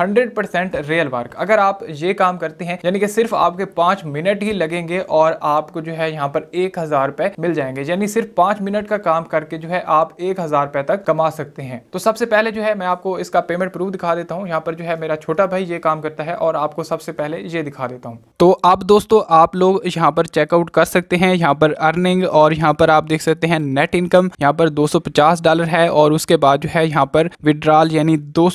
hundred percent real work अगर आप ये काम करते हैं यानी कि सिर्फ आपके पांच मिनट ही लगेंगे और आपको जो है यहाँ पर एक हज़ार रुपए मिल जाएंगे यानी सिर्फ पांच मिनट का काम करके जो है आप एक हज़ार रुपये तक कमा सकते हैं तो सबसे पहले जो है मैं आपको इसका पेमेंट प्रूफ दिखा देता हूँ यहाँ पर जो है मेरा छोटा भाई ये काम करता है और आपको सबसे पहले ये दिखा देता हूँ तो आप दोस्तों आप लोग यहाँ पर चेकआउट कर सकते हैं यहाँ पर अर्निंग और यहाँ पर आप देख सकते हैं नेट इनकम यहाँ पर दो डॉलर है और उसके बाद जो है यहाँ पर विड्रॉल यानी दो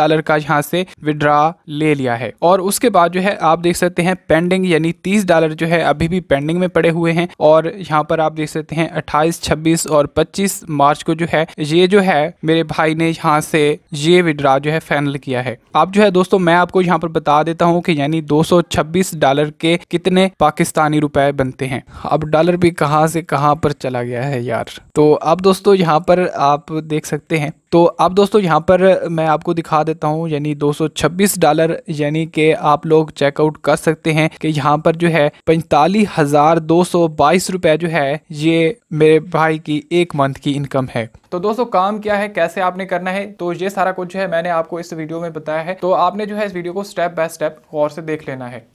डॉलर का यहाँ से विड्रा ले लिया है और उसके बाद जो है आप देख सकते हैं पेंडिंग यानी तीस डॉलर जो है अभी भी पेंडिंग में पड़े हुए हैं और यहाँ पर आप देख सकते हैं अट्ठाईस छब्बीस और पच्चीस मार्च को जो है ये जो है मेरे भाई ने यहाँ से ये विड्रा जो है फाइनल किया है आप जो है दोस्तों मैं आपको यहाँ पर बता देता हूँ कि यानी 226 डॉलर के कितने पाकिस्तानी रुपए बनते हैं अब डॉलर भी कहाँ से कहाँ पर चला गया है यार तो अब दोस्तों यहाँ पर आप देख सकते हैं तो अब दोस्तों यहाँ पर मैं आपको दिखा देता हूँ यानी 226 डॉलर यानी कि आप लोग चेकआउट कर सकते हैं कि यहाँ पर जो है पैंतालीस हज़ार दो सौ बाईस रुपए जो है ये मेरे भाई की एक मंथ की इनकम है तो दोस्तों काम क्या है कैसे आपने करना है तो ये सारा कुछ है मैंने आपको इस वीडियो में बताया है तो आपने जो है इस वीडियो को स्टेप बाय स्टेप गौर से देख लेना है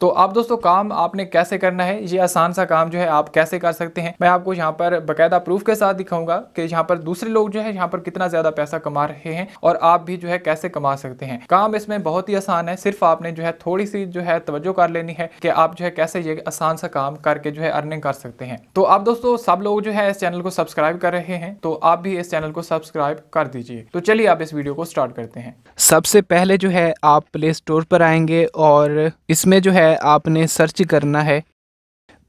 तो आप दोस्तों काम आपने कैसे करना है ये आसान सा काम जो है आप कैसे कर सकते हैं मैं आपको यहाँ पर बकायदा प्रूफ के साथ दिखाऊंगा कि यहाँ पर दूसरे लोग जो है यहाँ पर कितना ज़्यादा पैसा कमा रहे हैं और आप भी जो है कैसे कमा सकते हैं काम इसमें बहुत ही आसान है सिर्फ आपने जो है थोड़ी सी जो है तवज्जो कर लेनी है कि आप जो है कैसे ये आसान सा काम करके जो है अर्निंग कर सकते हैं तो आप दोस्तों सब लोग जो है इस चैनल को सब्सक्राइब कर रहे हैं तो आप भी इस चैनल को सब्सक्राइब कर दीजिए तो चलिए आप इस वीडियो को स्टार्ट करते हैं सबसे पहले जो है आप प्ले स्टोर पर आएंगे और इसमें जो है है आपने सर्च करना है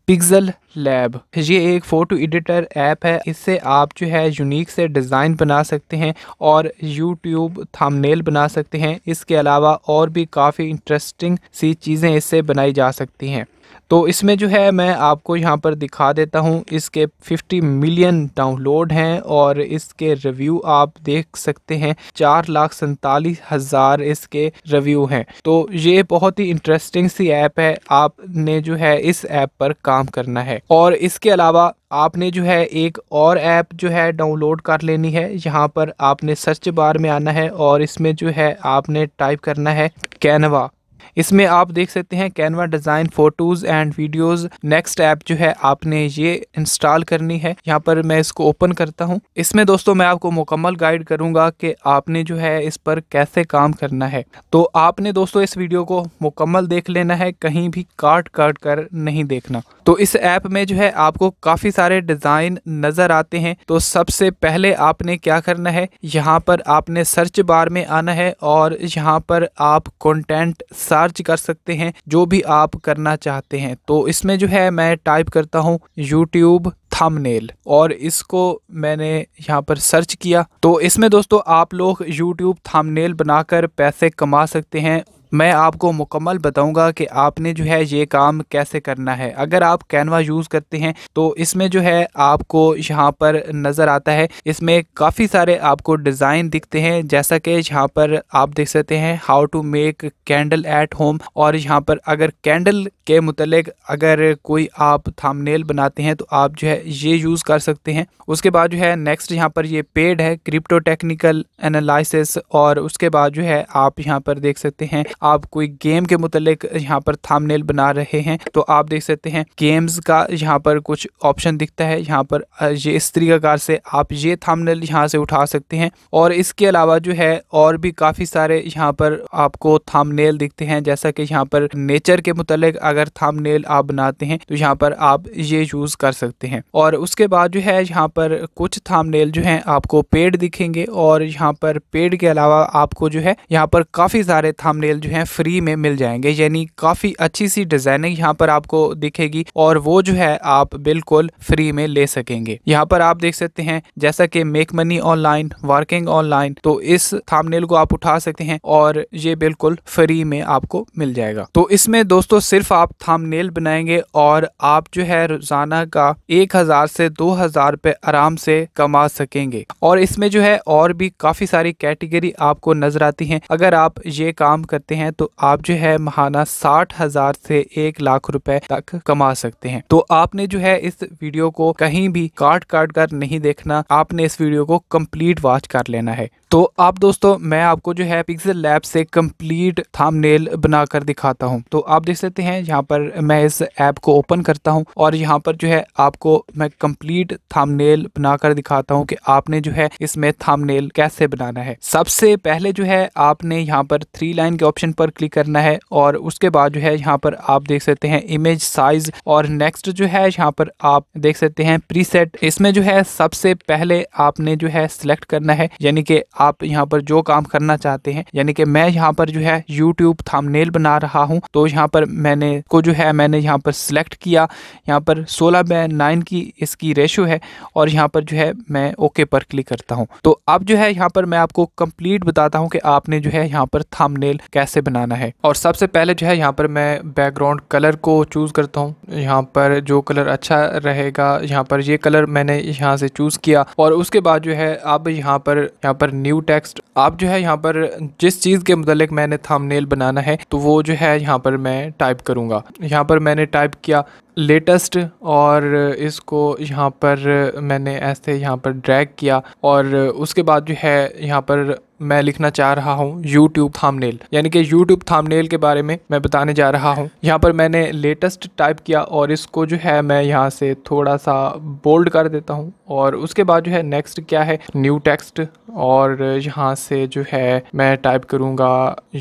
पिक्सल लैब ये एक फ़ोटो एडिटर ऐप है इससे आप जो है यूनिक से डिज़ाइन बना सकते हैं और यूट्यूब थंबनेल बना सकते हैं इसके अलावा और भी काफ़ी इंटरेस्टिंग सी चीज़ें इससे बनाई जा सकती हैं तो इसमें जो है मैं आपको यहाँ पर दिखा देता हूँ इसके 50 मिलियन डाउनलोड हैं और इसके रिव्यू आप देख सकते हैं चार लाख सैतालीस हज़ार इसके रिव्यू हैं तो ये बहुत ही इंटरेस्टिंग सी ऐप है आपने जो है इस ऐप पर काम करना है और इसके अलावा आपने जो है एक और ऐप जो है डाउनलोड कर लेनी है यहाँ पर आपने सर्च बार में आना है और इसमें जो है आपने टाइप करना है कैनवा इसमें आप देख सकते हैं Canva design photos and videos next app जो है आपने ये इंस्टॉल करनी है यहाँ पर मैं इसको ओपन करता हूँ इसमें दोस्तों मैं आपको मुकम्मल गाइड करूँगा कि आपने जो है इस पर कैसे काम करना है तो आपने दोस्तों इस वीडियो को मुकम्मल देख लेना है कहीं भी काट काट कर नहीं देखना तो इस ऐप में जो है आपको काफ़ी सारे डिज़ाइन नज़र आते हैं तो सबसे पहले आपने क्या करना है यहाँ पर आपने सर्च बार में आना है और यहाँ पर आप कॉन्टेंट सर्च कर सकते हैं जो भी आप करना चाहते हैं तो इसमें जो है मैं टाइप करता हूँ यूट्यूब थंबनेल और इसको मैंने यहाँ पर सर्च किया तो इसमें दोस्तों आप लोग यूट्यूब थंबनेल बनाकर पैसे कमा सकते हैं मैं आपको मुकम्मल बताऊंगा कि आपने जो है ये काम कैसे करना है अगर आप कैनवा यूज़ करते हैं तो इसमें जो है आपको यहाँ पर नज़र आता है इसमें काफ़ी सारे आपको डिज़ाइन दिखते हैं जैसा कि यहाँ पर आप देख सकते हैं how to make candle at home और यहाँ पर अगर कैंडल के मतलब अगर कोई आप थामनेल बनाते हैं तो आप जो है ये यूज़ कर सकते हैं उसके बाद जो है नेक्स्ट यहाँ पर ये पेड है क्रिप्टो टेक्निकल एनालिसिस और उसके बाद जो है आप यहाँ पर देख सकते हैं आप कोई गेम के मतलब यहाँ पर थामनेल बना रहे हैं तो आप देख सकते हैं गेम्स का यहाँ पर कुछ ऑप्शन दिखता है यहाँ पर ये इस तरीकाकार से आप ये थामनेल यहाँ से उठा सकते हैं और इसके अलावा जो है और भी काफ़ी सारे यहाँ पर आपको थामनेल दिखते हैं जैसा कि यहाँ पर नेचर के मुतलक अगर थंबनेल आप बनाते हैं तो यहाँ पर आप ये यूज़ कर सकते हैं और उसके बाद जो है यहाँ पर कुछ थंबनेल जो है आपको पेड दिखेंगे और यहाँ पर पेड के अलावा आपको जो है यहाँ पर काफ़ी सारे थामनेल जो है फ्री में मिल जाएंगे यानी काफ़ी अच्छी सी डिज़ाइनिंग यहाँ पर आपको दिखेगी और वो जो है आप बिल्कुल फ्री में ले सकेंगे यहाँ पर आप देख सकते हैं जैसा कि make money online working online तो इस थामनेल को आप उठा सकते हैं और ये बिल्कुल फ्री में आपको मिल जाएगा तो इसमें दोस्तों सिर्फ आप आप थामनेल बनाएंगे और आप जो है रोजाना का एक हज़ार से दो हज़ार रुपए आराम से कमा सकेंगे और इसमें जो है और भी काफ़ी सारी कैटेगरी आपको नज़र आती हैं अगर आप ये काम करते हैं तो आप जो है महाना साठ हज़ार से एक लाख रुपए तक कमा सकते हैं तो आपने जो है इस वीडियो को कहीं भी काट काट कर नहीं देखना आपने इस वीडियो को कम्प्लीट वॉच कर लेना है तो आप दोस्तों मैं आपको जो है पिक्सल लैब से कम्प्लीट थामनेल बनाकर दिखाता हूँ तो आप देख सकते हैं यहाँ पर मैं इस ऐप को ओपन करता हूँ और यहाँ पर जो है आपको मैं कंप्लीट थामनेल बनाकर दिखाता हूँ कि आपने जो है इसमें थामनेल कैसे बनाना है सबसे पहले जो है आपने यहाँ पर थ्री लाइन के ऑप्शन पर क्लिक करना है और उसके बाद जो है यहाँ पर आप देख सकते हैं इमेज साइज और नेक्स्ट जो है यहाँ पर आप देख सकते हैं प्रीसेट इसमें जो है सबसे पहले आपने जो है सिलेक्ट करना है यानी कि आप यहाँ पर जो काम करना चाहते हैं यानी कि मैं यहाँ पर जो है यूट्यूब थामनेल बना रहा हूँ तो यहाँ पर मैंने को जो है मैंने यहाँ पर सिलेक्ट किया यहाँ पर सोलह बाय नाइन की इसकी रेशो है और यहाँ पर जो है मैं ओके पर क्लिक करता हूँ तो अब जो है यहाँ पर मैं आपको कंप्लीट बताता हूँ कि आपने जो है यहाँ पर थामनेल कैसे बनाना है और सबसे पहले जो है यहाँ पर मैं बैकग्राउंड कलर को चूज़ करता हूँ यहाँ पर जो कलर अच्छा रहेगा यहाँ पर ये कलर मैंने यहाँ से चूज़ किया और उसके बाद जो है अब यहाँ पर यहाँ पर न्यू टेक्स्ट आप जो है यहाँ पर जिस चीज़ के मतलब मैंने थंबनेल बनाना है तो वो जो है यहाँ पर मैं टाइप करूँगा दूंगा यहाँ पर मैंने टाइप किया लेटेस्ट और इसको यहाँ पर मैंने ऐसे यहाँ पर ड्रैग किया और उसके बाद जो है यहाँ पर मैं लिखना चाह रहा हूँ YouTube थामनेल यानी कि YouTube थामनेल के बारे में मैं बताने जा रहा हूँ यहाँ पर मैंने लेटेस्ट टाइप किया और इसको जो है मैं यहाँ से थोड़ा सा बोल्ड कर देता हूँ और उसके बाद जो है नेक्स्ट क्या है न्यू टेक्स्ट और यहाँ से जो है मैं टाइप करूँगा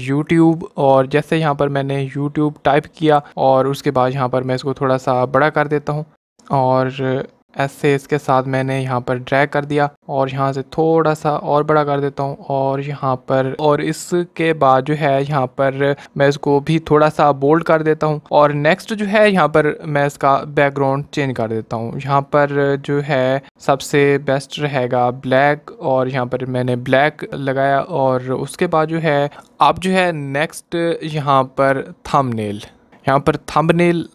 YouTube और जैसे यहाँ पर मैंने YouTube टाइप किया और उसके बाद यहाँ पर मैं इसको थोड़ा सा बड़ा कर देता हूँ और ऐसे इसके साथ मैंने यहाँ पर ड्रैग कर दिया और यहाँ से थोड़ा सा और बड़ा कर देता हूँ और यहाँ पर और इसके बाद जो है यहाँ पर मैं इसको भी थोड़ा सा बोल्ड कर देता हूँ और नेक्स्ट जो है यहाँ पर मैं इसका बैकग्राउंड चेंज कर देता हूँ यहाँ पर जो है सबसे बेस्ट रहेगा ब्लैक और यहाँ पर मैंने ब्लैक लगाया और उसके बाद जो है अब जो है नेक्स्ट यहाँ पर नेल यहाँ पर थंबनेल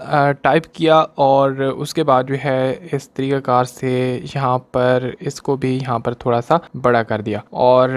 टाइप किया और उसके बाद जो है इस तरीक़ाकार से यहाँ पर इसको भी यहाँ पर थोड़ा सा बड़ा कर दिया और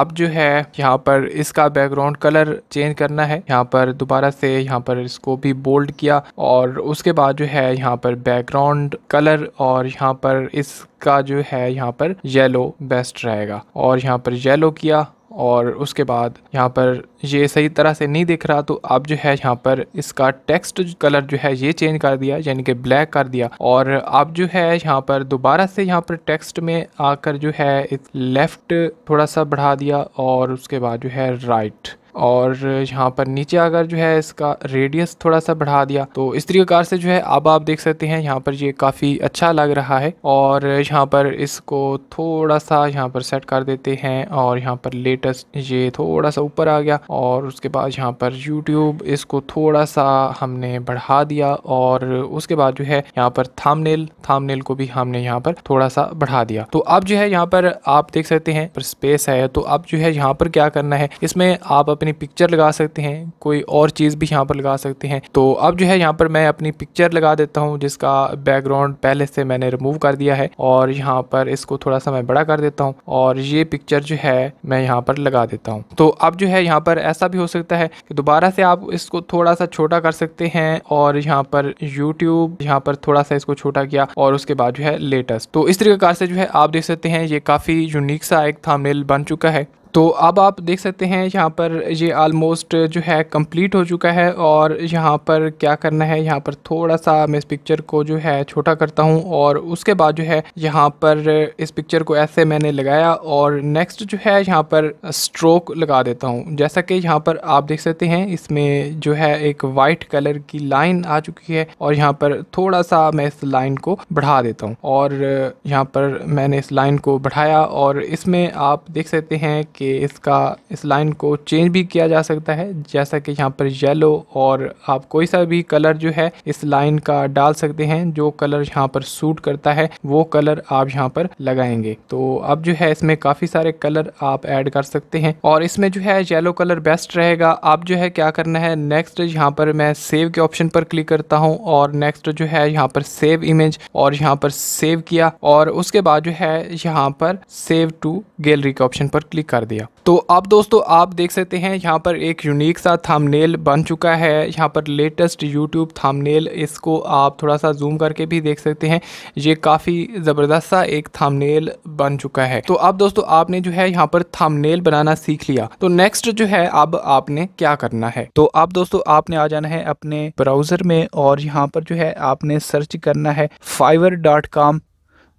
अब जो है यहाँ पर इसका बैकग्राउंड कलर चेंज करना है यहाँ पर दोबारा से यहाँ पर इसको भी बोल्ड किया और उसके बाद जो है यहाँ पर बैकग्राउंड कलर और यहाँ पर इसका जो है यहाँ पर येलो बेस्ट रहेगा और यहाँ पर येलो किया और उसके बाद यहाँ पर ये सही तरह से नहीं दिख रहा तो आप जो है यहाँ पर इसका टेक्स्ट कलर जो है ये चेंज कर दिया यानी कि ब्लैक कर दिया और आप जो है यहाँ पर दोबारा से यहाँ पर टेक्स्ट में आकर जो है लेफ़्ट थोड़ा सा बढ़ा दिया और उसके बाद जो है राइट और यहाँ पर नीचे अगर जो है इसका रेडियस थोड़ा सा बढ़ा दिया तो इस तरीक़ेकार से जो है अब आप देख सकते हैं यहाँ पर ये काफ़ी अच्छा लग रहा है और यहाँ पर इसको थोड़ा सा यहाँ पर सेट कर देते हैं और यहाँ पर लेटेस्ट ये थोड़ा सा ऊपर आ गया और उसके बाद यहाँ पर यूट्यूब इसको थोड़ा सा हमने बढ़ा दिया और उसके बाद जो है यहाँ पर थामनेल थामनेल को भी हमने यहाँ पर थोड़ा सा बढ़ा दिया तो अब जो है यहाँ पर आप देख सकते हैं पर स्पेस है तो अब जो है यहाँ पर क्या करना है इसमें आप अपनी पिक्चर लगा सकते हैं कोई और चीज़ भी यहाँ पर लगा सकते हैं तो अब जो है यहाँ पर मैं अपनी पिक्चर लगा देता हूँ जिसका बैकग्राउंड पहले से मैंने रिमूव कर दिया है और यहाँ पर इसको थोड़ा सा मैं बड़ा कर देता हूँ और ये पिक्चर जो है मैं यहाँ पर लगा देता हूँ तो अब जो है यहाँ पर ऐसा भी हो सकता है कि दोबारा से आप इसको थोड़ा सा छोटा कर सकते हैं और यहाँ पर यूट्यूब यहाँ पर थोड़ा सा इसको छोटा किया और उसके बाद जो है लेटेस्ट तो इस तरीके से जो है आप देख सकते हैं ये काफ़ी यूनिक सा एक थामनेल बन चुका है तो अब आप देख सकते हैं यहाँ पर ये आलमोस्ट जो है कंप्लीट हो चुका है और यहाँ पर क्या करना है यहाँ पर थोड़ा सा मैं इस पिक्चर को जो है छोटा करता हूँ और उसके बाद जो है यहाँ पर इस पिक्चर को ऐसे मैंने लगाया और नेक्स्ट जो है यहाँ पर स्ट्रोक लगा देता हूँ जैसा कि यहाँ पर आप देख सकते हैं इसमें जो है एक वाइट कलर की लाइन आ चुकी है और यहाँ पर थोड़ा सा मैं इस लाइन को बढ़ा देता हूँ और यहाँ पर मैंने इस लाइन को बढ़ाया और इसमें आप देख सकते हैं कि कि इसका इस लाइन को चेंज भी किया जा सकता है जैसा कि यहाँ पर येलो और आप कोई सा भी कलर जो है इस लाइन का डाल सकते हैं जो कलर यहाँ पर सूट करता है वो कलर आप यहाँ पर लगाएंगे तो अब जो है इसमें काफ़ी सारे कलर आप ऐड कर सकते हैं और इसमें जो है येलो कलर बेस्ट रहेगा आप जो है क्या करना है नेक्स्ट यहाँ पर मैं सेव के ऑप्शन पर क्लिक करता हूँ और नेक्स्ट जो है यहाँ पर सेव इमेज और यहाँ पर सेव किया और उसके बाद जो है यहाँ पर सेव टू गैलरी के ऑप्शन पर क्लिक कर दिया दिया तो अब दोस्तों आप देख सकते हैं यहाँ पर एक यूनिक सा थामनेल बन चुका है यहाँ पर लेटेस्ट यूट्यूब थामनेल इसको आप थोड़ा सा जूम करके भी देख सकते हैं ये काफ़ी ज़बरदस्त सा एक थामनेल बन चुका है तो अब दोस्तों आपने जो है यहाँ पर थामनेल बनाना सीख लिया तो नेक्स्ट जो है अब आपने क्या करना है तो अब दोस्तों आपने आ जाना है अपने ब्राउजर में और यहाँ पर जो है आपने सर्च करना है फाइवर डॉट कॉम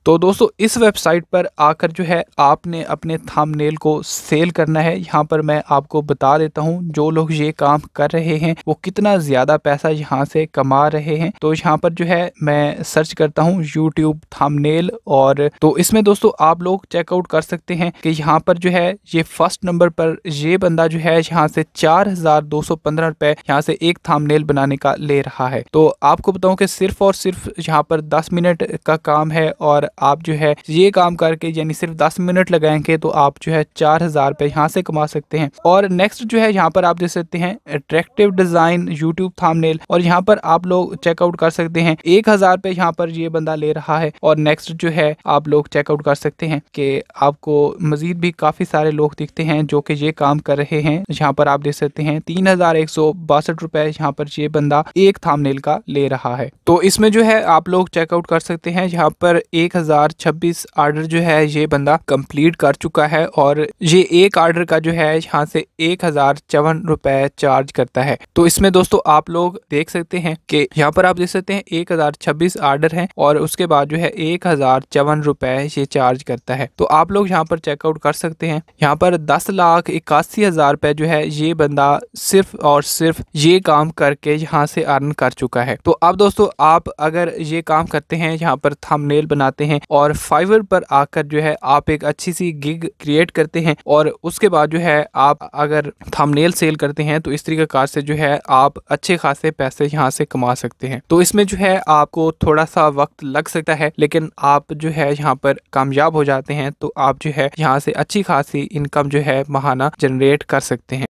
तो दोस्तों इस वेबसाइट पर आकर जो है आपने अपने थामनेल को सेल करना है यहाँ पर मैं आपको बता देता हूँ जो लोग ये काम कर रहे हैं वो कितना ज़्यादा पैसा यहाँ से कमा रहे हैं तो यहाँ पर जो है मैं सर्च करता हूँ यूट्यूब थामनेल और तो इसमें दोस्तों आप लोग चेकआउट कर सकते हैं कि यहाँ पर जो है ये फर्स्ट नंबर पर ये बंदा जो है यहाँ से चार हजार दो सौ पंद्रह रुपए यहाँ से एक थामनेल बनाने का ले रहा है तो आपको बताऊं कि सिर्फ और सिर्फ यहाँ पर दस मिनट का काम है और आप जो है ये काम करके यानी सिर्फ दस मिनट लगाएंगे तो आप जो है चार हज़ार रुपए यहाँ से कमा सकते हैं और नेक्स्ट जो है यहाँ पर आप देख सकते हैं अट्रैक्टिव डिज़ाइन यूट्यूब थामनेल और यहाँ पर आप लोग चेकआउट कर सकते हैं एक हज़ार रुपये यहाँ पर ये बंदा ले रहा है और नेक्स्ट जो है आप लोग चेकआउट कर सकते हैं कि आपको मज़ीद भी काफ़ी सारे लोग दिखते हैं जो कि ये काम कर रहे हैं यहाँ पर आप देख सकते हैं तीन हज़ार एक सौ बासठ रुपए यहाँ पर ये बंदा एक थामनेल का ले रहा है तो इसमें जो है आप लोग चेकआउट कर सकते हैं यहाँ पर एक हज़ार छब्बीस आर्डर जो है ये बंदा कंप्लीट कर चुका है और ये एक आर्डर का जो है यहाँ से एक हज़ार चौवन रुपए चार्ज करता है तो इसमें दोस्तों आप लोग देख सकते हैं कि यहाँ पर आप देख सकते हैं एक हज़ार छब्बीस आर्डर है और उसके बाद जो है एक हज़ार चौवन रुपए ये चार्ज करता है तो आप लोग यहाँ पर चेकआउट कर सकते हैं यहाँ पर दस लाख इक्यासी हज़ार रुपए जो है ये बंदा सिर्फ और सिर्फ ये काम करके यहाँ से अर्न कर चुका है तो अब दोस्तों आप अगर ये काम करते हैं यहाँ पर थंबनेल बनाते हैं हैं और फाइवर पर आकर जो है आप एक अच्छी सी गिग क्रिएट करते हैं और उसके बाद जो है आप अगर थंबनेल सेल करते हैं तो इस तरीके कार से जो है आप अच्छे खासे पैसे यहाँ से कमा सकते हैं तो इसमें जो है आपको थोड़ा सा वक्त लग सकता है लेकिन आप जो है यहाँ पर कामयाब हो जाते हैं तो आप जो है यहाँ से अच्छी खासी इनकम जो है महाना जनरेट कर सकते हैं